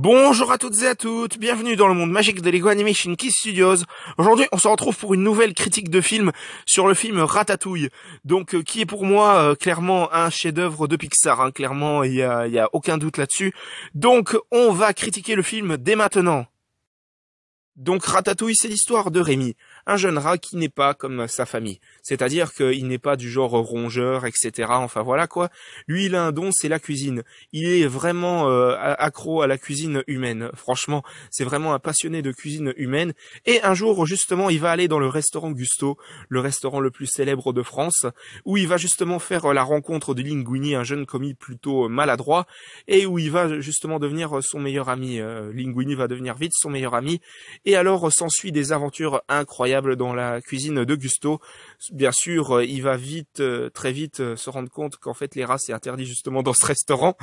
Bonjour à toutes et à toutes, bienvenue dans le monde magique de Lego Animation Kids Studios. Aujourd'hui, on se retrouve pour une nouvelle critique de film sur le film Ratatouille. Donc, euh, qui est pour moi euh, clairement un chef-d'œuvre de Pixar. Hein. Clairement, il y a, y a aucun doute là-dessus. Donc, on va critiquer le film dès maintenant. Donc Ratatouille, c'est l'histoire de Rémi, un jeune rat qui n'est pas comme sa famille. C'est-à-dire qu'il n'est pas du genre rongeur, etc. Enfin voilà quoi. Lui, il a un don, c'est la cuisine. Il est vraiment euh, accro à la cuisine humaine. Franchement, c'est vraiment un passionné de cuisine humaine. Et un jour, justement, il va aller dans le restaurant Gusto, le restaurant le plus célèbre de France, où il va justement faire euh, la rencontre de Linguini, un jeune commis plutôt euh, maladroit, et où il va justement devenir son meilleur ami. Linguini va devenir vite son meilleur ami et alors euh, s'ensuit des aventures incroyables dans la cuisine de Gusto. Bien sûr, euh, il va vite, euh, très vite, se rendre compte qu'en fait les rats c'est interdit justement dans ce restaurant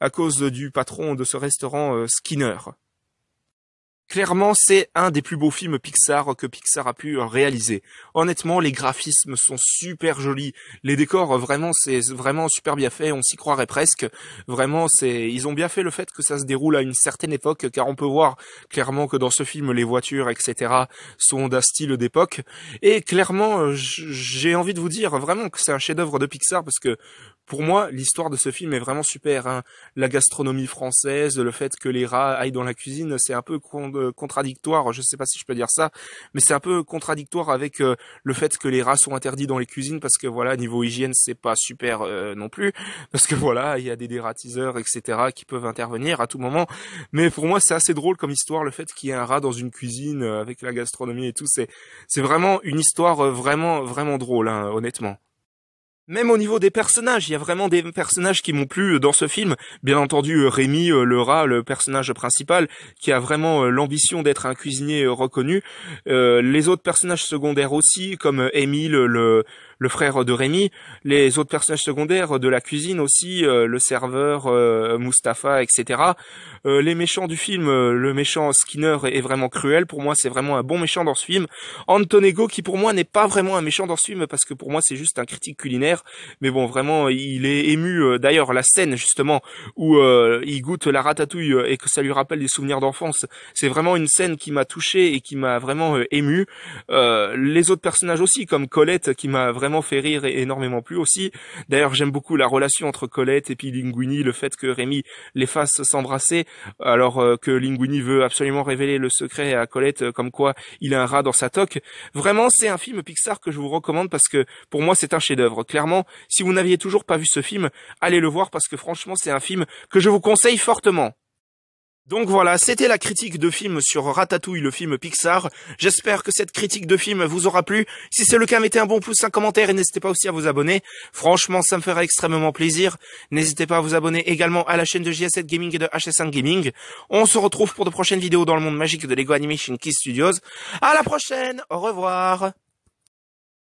à cause du patron de ce restaurant Skinner clairement, c'est un des plus beaux films Pixar que Pixar a pu euh, réaliser. Honnêtement, les graphismes sont super jolis. Les décors, euh, vraiment, c'est vraiment super bien fait. On s'y croirait presque. Vraiment, c'est, ils ont bien fait le fait que ça se déroule à une certaine époque, car on peut voir clairement que dans ce film, les voitures, etc., sont d'un style d'époque. Et clairement, euh, j'ai envie de vous dire vraiment que c'est un chef-d'œuvre de Pixar parce que pour moi, l'histoire de ce film est vraiment super. Hein. La gastronomie française, le fait que les rats aillent dans la cuisine, c'est un peu con contradictoire, je sais pas si je peux dire ça, mais c'est un peu contradictoire avec euh, le fait que les rats sont interdits dans les cuisines parce que voilà, niveau hygiène, c'est pas super euh, non plus parce que voilà, il y a des dératiseurs etc. qui peuvent intervenir à tout moment. Mais pour moi, c'est assez drôle comme histoire le fait qu'il y ait un rat dans une cuisine euh, avec la gastronomie et tout, c'est vraiment une histoire vraiment vraiment drôle hein, honnêtement. Même au niveau des personnages, il y a vraiment des personnages qui m'ont plu euh, dans ce film. Bien entendu, euh, Rémi, euh, le rat, le personnage principal, qui a vraiment l'ambition d'être un cuisinier reconnu. les autres personnages secondaires aussi, comme Émile, le, le frère de Rémi, les autres personnages secondaires de la cuisine aussi, euh, le serveur, euh, Mustapha, etc. Euh, les méchants du film, euh, le méchant Skinner est, vraiment cruel. Pour moi, c'est vraiment un bon méchant dans ce film. Antonego, qui pour moi n'est pas vraiment un méchant dans ce film, parce que pour moi c'est juste un critique culinaire. Mais bon, vraiment, il est ému. D'ailleurs, la scène justement où il goûte la ratatouille et que ça lui rappelle des souvenirs d'enfance, c'est vraiment une scène qui m'a touché et qui m'a vraiment ému. les autres personnages aussi, comme Colette, qui m'a vraiment vraiment fait rire et énormément plus aussi. D'ailleurs, j'aime beaucoup la relation entre Colette et puis Linguini, le fait que Rémi les fasse s'embrasser, alors euh, que Linguini veut absolument révéler le secret à Colette, euh, comme quoi il a un rat dans sa toque. Vraiment, c'est un film Pixar que je vous recommande parce que pour moi, c'est un chef-d'œuvre. Clairement, si vous n'aviez toujours pas vu ce film, allez le voir parce que franchement, c'est un film que je vous conseille fortement. Donc voilà, c'était la critique de film sur Ratatouille, le film Pixar. J'espère que cette critique de film vous aura plu. Si c'est le cas, mettez un bon pouce, un commentaire et n'hésitez pas aussi à vous abonner. Franchement, ça me fera extrêmement plaisir. N'hésitez pas à vous abonner également à la chaîne de JS7 Gaming et de HS1 Gaming. On se retrouve pour de prochaines vidéos dans le monde magique de Lego Animation Key Studios. À la prochaine! Au revoir!